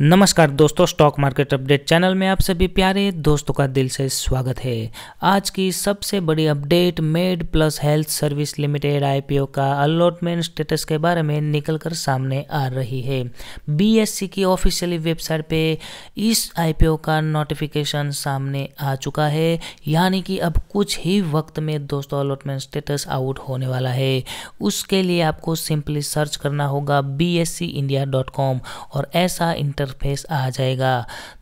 नमस्कार दोस्तों stock market update channel में आप सभी प्यारे दोस्तों का दिल से स्वागत है आज की सबसे बड़ी update Med Plus Health Service Limited IPO का अलॉटमेंट स्टेटस के बारे में निकलकर सामने आ रही है बीएससी की ऑफिशियली वेबसाइट पे इस आईपीओ का नोटिफिकेशन सामने आ चुका है यानी कि अब कुछ ही वक्त में दोस्तों अलॉटमेंट स्टेटस आउट होने वाला है उसके लिए आपको सिंपली सर्च करना होगा बी इंडिया डॉट कॉम और ऐसा इंटर इंटरफेस आ जाएगा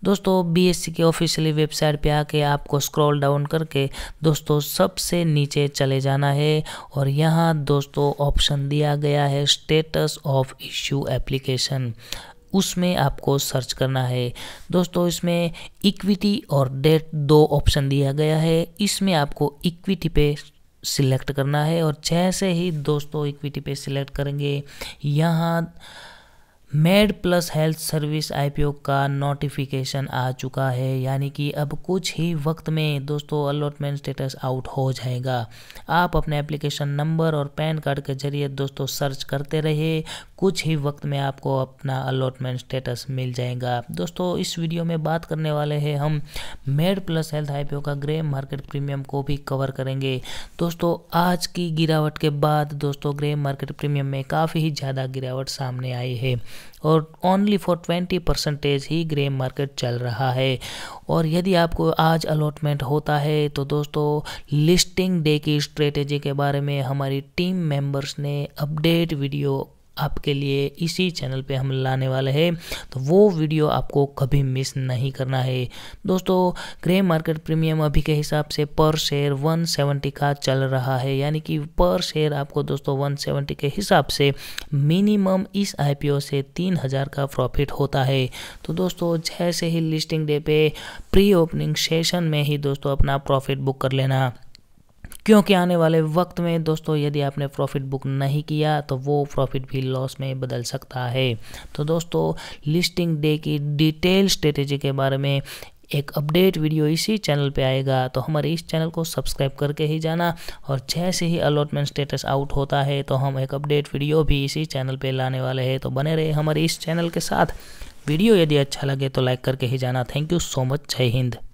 दोस्तों बीएससी के ऑफिशियली वेबसाइट पे आके आपको स्क्रॉल डाउन करके दोस्तों सबसे नीचे चले जाना है और यहाँ दोस्तों ऑप्शन दिया गया है स्टेटस ऑफ इश्यू एप्लीकेशन उसमें आपको सर्च करना है दोस्तों इसमें इक्विटी और डेट दो ऑप्शन दिया गया है इसमें आपको इक्विटी पे सिलेक्ट करना है और जैसे ही दोस्तों इक्विटी पे सिलेक्ट करेंगे यहाँ मेड प्लस हेल्थ सर्विस आई का नोटिफिकेशन आ चुका है यानी कि अब कुछ ही वक्त में दोस्तों अलॉटमेंट स्टेटस आउट हो जाएगा आप अपने एप्लीकेशन नंबर और पैन कार्ड के जरिए दोस्तों सर्च करते रहे कुछ ही वक्त में आपको अपना अलॉटमेंट स्टेटस मिल जाएगा दोस्तों इस वीडियो में बात करने वाले हैं हम मेड प्लस हेल्थ आई का ग्रे मार्केट प्रीमियम को भी कवर करेंगे दोस्तों आज की गिरावट के बाद दोस्तों ग्रे मार्केट प्रीमियम में काफ़ी ही ज़्यादा गिरावट सामने आई है और ओनली फॉर ट्वेंटी परसेंटेज ही ग्रे मार्केट चल रहा है और यदि आपको आज अलॉटमेंट होता है तो दोस्तों लिस्टिंग डे की स्ट्रेटेजी के बारे में हमारी टीम मेंबर्स ने अपडेट वीडियो आपके लिए इसी चैनल पे हम लाने वाले हैं तो वो वीडियो आपको कभी मिस नहीं करना है दोस्तों ग्रे मार्केट प्रीमियम अभी के हिसाब से पर शेयर 170 का चल रहा है यानी कि पर शेयर आपको दोस्तों 170 के हिसाब से मिनिमम इस आईपीओ से 3000 का प्रॉफिट होता है तो दोस्तों जैसे ही लिस्टिंग डे पे प्री ओपनिंग सेशन में ही दोस्तों अपना प्रॉफिट बुक कर लेना क्योंकि आने वाले वक्त में दोस्तों यदि आपने प्रॉफिट बुक नहीं किया तो वो प्रॉफिट भी लॉस में बदल सकता है तो दोस्तों लिस्टिंग डे की डिटेल स्ट्रेटेजी के बारे में एक अपडेट वीडियो इसी चैनल पे आएगा तो हमारे इस चैनल को सब्सक्राइब करके ही जाना और जैसे ही अलॉटमेंट स्टेटस आउट होता है तो हम एक अपडेट वीडियो भी इसी चैनल पे लाने वाले हैं तो बने रहे हमारे इस चैनल के साथ वीडियो यदि अच्छा लगे तो लाइक करके ही जाना थैंक यू सो मच जय हिंद